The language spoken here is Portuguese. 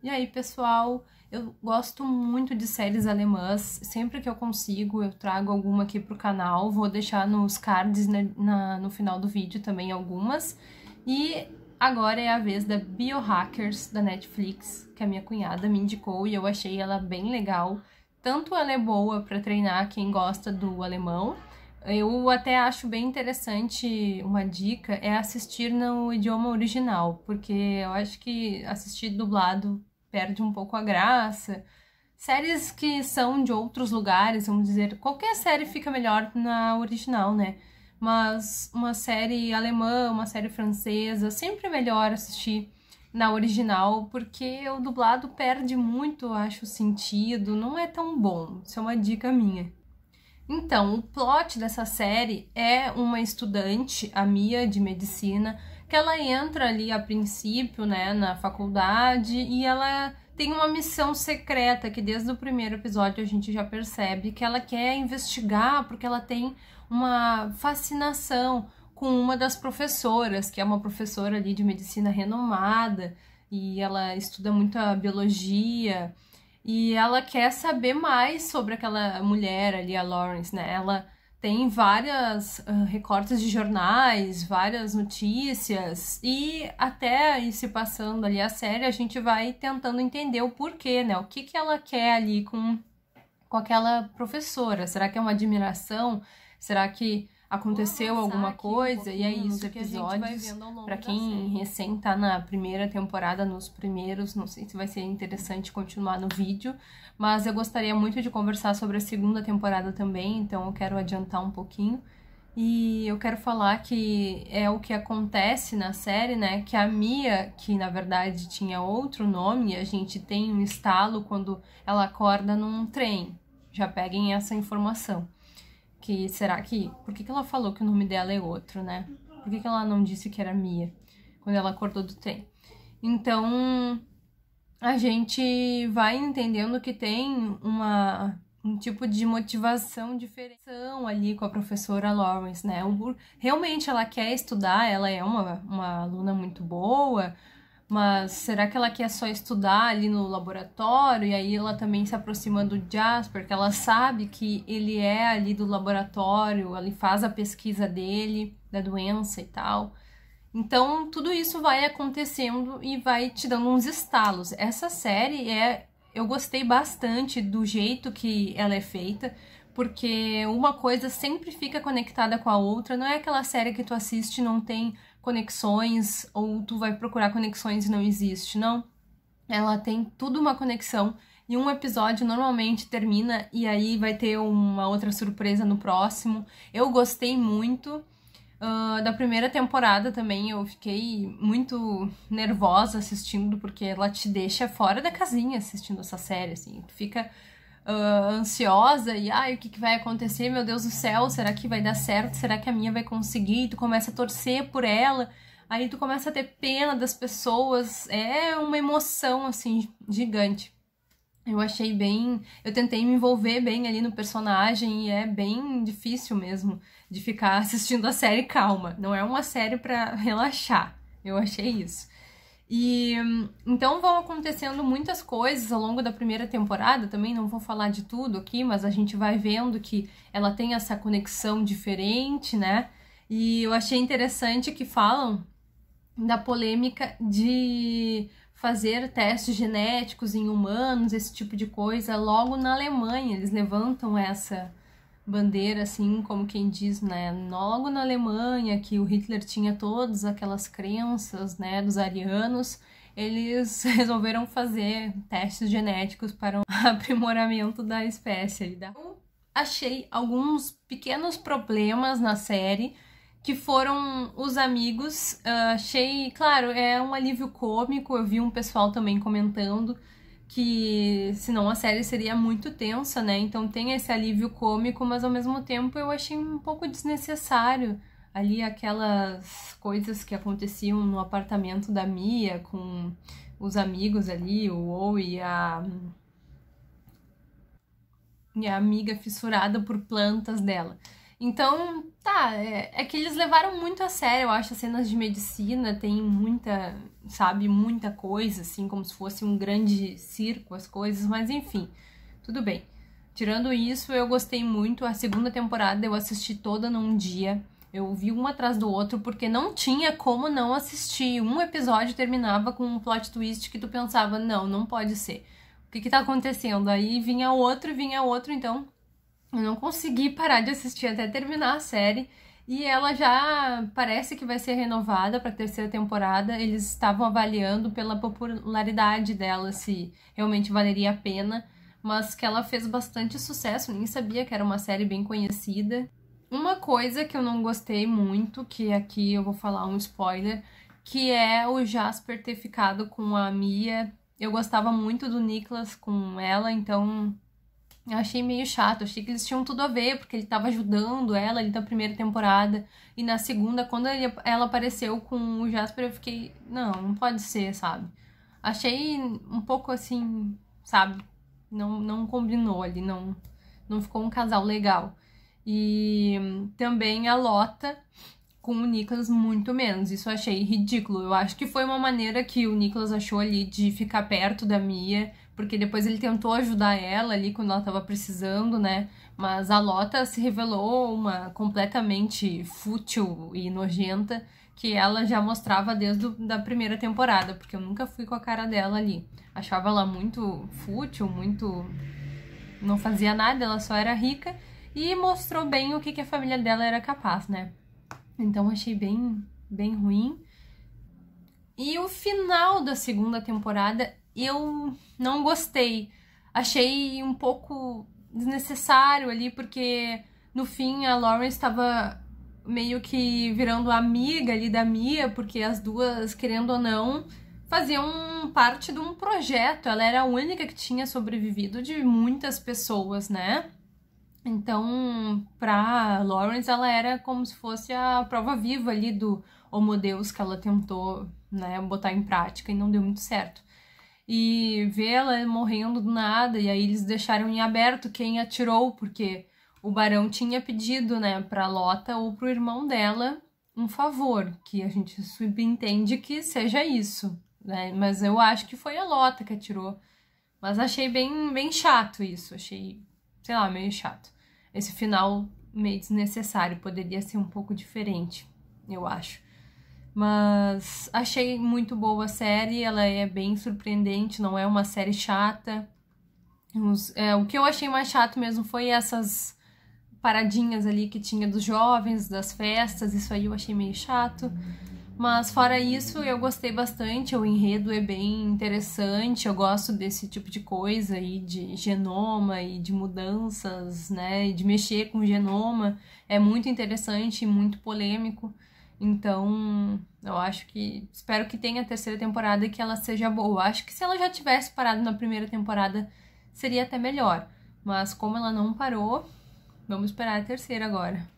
E aí, pessoal, eu gosto muito de séries alemãs. Sempre que eu consigo, eu trago alguma aqui pro canal. Vou deixar nos cards na, né, na, no final do vídeo também algumas. E agora é a vez da Biohackers da Netflix, que a minha cunhada me indicou e eu achei ela bem legal. Tanto ela é boa para treinar quem gosta do alemão, eu até acho bem interessante uma dica é assistir no idioma original, porque eu acho que assistir dublado perde um pouco a graça. Séries que são de outros lugares, vamos dizer, qualquer série fica melhor na original, né? Mas uma série alemã, uma série francesa, sempre melhor assistir na original, porque o dublado perde muito, acho, o sentido, não é tão bom. Isso é uma dica minha. Então, o plot dessa série é uma estudante, a Mia, de medicina, que ela entra ali a princípio, né, na faculdade e ela tem uma missão secreta que desde o primeiro episódio a gente já percebe que ela quer investigar porque ela tem uma fascinação com uma das professoras, que é uma professora ali de medicina renomada e ela estuda muito a biologia e ela quer saber mais sobre aquela mulher ali, a Lawrence, né? Ela tem várias uh, recortes de jornais, várias notícias e até ir se passando ali a série, a gente vai tentando entender o porquê, né? O que, que ela quer ali com, com aquela professora. Será que é uma admiração? Será que aconteceu alguma coisa, um e é isso episódios, para quem recém tá na primeira temporada, nos primeiros, não sei se vai ser interessante continuar no vídeo, mas eu gostaria muito de conversar sobre a segunda temporada também, então eu quero adiantar um pouquinho. E eu quero falar que é o que acontece na série, né? Que a Mia, que na verdade tinha outro nome, a gente tem um estalo quando ela acorda num trem. Já peguem essa informação. Que será que. Por que, que ela falou que o nome dela é outro, né? Por que, que ela não disse que era Mia quando ela acordou do trem? Então, a gente vai entendendo que tem uma um tipo de motivação diferente ali com a professora Lawrence, né? Realmente ela quer estudar, ela é uma, uma aluna muito boa, mas será que ela quer só estudar ali no laboratório e aí ela também se aproxima do Jasper, que ela sabe que ele é ali do laboratório, ele faz a pesquisa dele, da doença e tal. Então, tudo isso vai acontecendo e vai te dando uns estalos. Essa série é eu gostei bastante do jeito que ela é feita, porque uma coisa sempre fica conectada com a outra, não é aquela série que tu assiste e não tem conexões ou tu vai procurar conexões e não existe, não. Ela tem tudo uma conexão e um episódio normalmente termina e aí vai ter uma outra surpresa no próximo. Eu gostei muito. Uh, da primeira temporada também eu fiquei muito nervosa assistindo, porque ela te deixa fora da casinha assistindo essa série, assim. Tu fica uh, ansiosa e ai, o que, que vai acontecer? Meu Deus do céu, será que vai dar certo? Será que a minha vai conseguir? E tu começa a torcer por ela, aí tu começa a ter pena das pessoas, é uma emoção assim gigante. Eu achei bem, eu tentei me envolver bem ali no personagem e é bem difícil mesmo de ficar assistindo a série calma. Não é uma série para relaxar. Eu achei isso. E então vão acontecendo muitas coisas ao longo da primeira temporada, também não vou falar de tudo aqui, mas a gente vai vendo que ela tem essa conexão diferente, né? E eu achei interessante que falam da polêmica de fazer testes genéticos em humanos, esse tipo de coisa, logo na Alemanha, eles levantam essa bandeira, assim, como quem diz, né? Logo na Alemanha, que o Hitler tinha todas aquelas crenças, né, dos arianos, eles resolveram fazer testes genéticos para o um aprimoramento da espécie. Eu achei alguns pequenos problemas na série, que foram os amigos. Uh, achei, claro, é um alívio cômico, eu vi um pessoal também comentando que senão a série seria muito tensa, né? Então tem esse alívio cômico, mas ao mesmo tempo eu achei um pouco desnecessário ali aquelas coisas que aconteciam no apartamento da Mia com os amigos ali, o Ou e a e a amiga fissurada por plantas dela. Então, tá, é, é, que eles levaram muito a sério, eu acho, as cenas de medicina, tem muita, sabe, muita coisa, assim, como se fosse um grande circo, as coisas, mas enfim, tudo bem. Tirando isso, eu gostei muito, a segunda temporada eu assisti toda num dia, eu vi um atrás do outro, porque não tinha como não assistir, um episódio terminava com um plot twist que tu pensava, não, não pode ser, o que que tá acontecendo? Aí vinha outro, vinha outro, então eu não consegui parar de assistir até terminar a série. E ela já parece que vai ser renovada para a terceira temporada. Eles estavam avaliando pela popularidade dela se realmente valeria a pena, mas que ela fez bastante sucesso, nem sabia que era uma série bem conhecida. Uma coisa que eu não gostei muito, que aqui eu vou falar um spoiler, que é o Jasper ter ficado com a Mia. Eu gostava muito do Nicholas com ela, então eu achei meio chato, achei que eles tinham tudo a ver, porque ele tava ajudando ela ali na primeira temporada. E na segunda, quando ele, ela apareceu com o Jasper, eu fiquei. Não, não pode ser, sabe? Achei um pouco assim, sabe? Não, não combinou ali, não, não ficou um casal legal. E também a Lota com o Nicholas muito menos. Isso eu achei ridículo. Eu acho que foi uma maneira que o Nicholas achou ali de ficar perto da Mia, porque depois ele tentou ajudar ela ali quando ela estava precisando, né? Mas a Lota se revelou uma completamente fútil e nojenta que ela já mostrava desde a primeira temporada, porque eu nunca fui com a cara dela ali. Achava ela muito fútil, muito. não fazia nada, ela só era rica e mostrou bem o que, que a família dela era capaz, né? Então achei bem, bem ruim. E o final da segunda temporada e eu não gostei. Achei um pouco desnecessário ali, porque no fim a Lawrence estava meio que virando amiga ali da Mia, porque as duas, querendo ou não, faziam parte de um projeto. Ela era a única que tinha sobrevivido de muitas pessoas, né? Então, pra Lawrence, ela era como se fosse a prova viva ali do Homo oh, Deus que ela tentou né, botar em prática e não deu muito certo e vê ela morrendo do nada, e aí eles deixaram em aberto quem atirou, porque o barão tinha pedido, né, pra Lota ou pro irmão dela um favor, que a gente subentende que seja isso, né? Mas eu acho que foi a Lota que atirou. Mas achei bem, bem chato isso, achei, sei lá, meio chato. Esse final meio desnecessário, poderia ser um pouco diferente, eu acho. Mas achei muito boa a série, ela é bem surpreendente, não é uma série chata. Os, é, o que eu achei mais chato mesmo foi essas paradinhas ali que tinha dos jovens, das festas, isso aí eu achei meio chato. Mas fora isso, eu gostei bastante, o enredo é bem interessante, eu gosto desse tipo de coisa aí, de genoma e de mudanças, né, e de mexer com o genoma, é muito interessante e muito polêmico. Então, eu acho que. Espero que tenha a terceira temporada e que ela seja boa. Acho que se ela já tivesse parado na primeira temporada, seria até melhor. Mas como ela não parou, vamos esperar a terceira agora.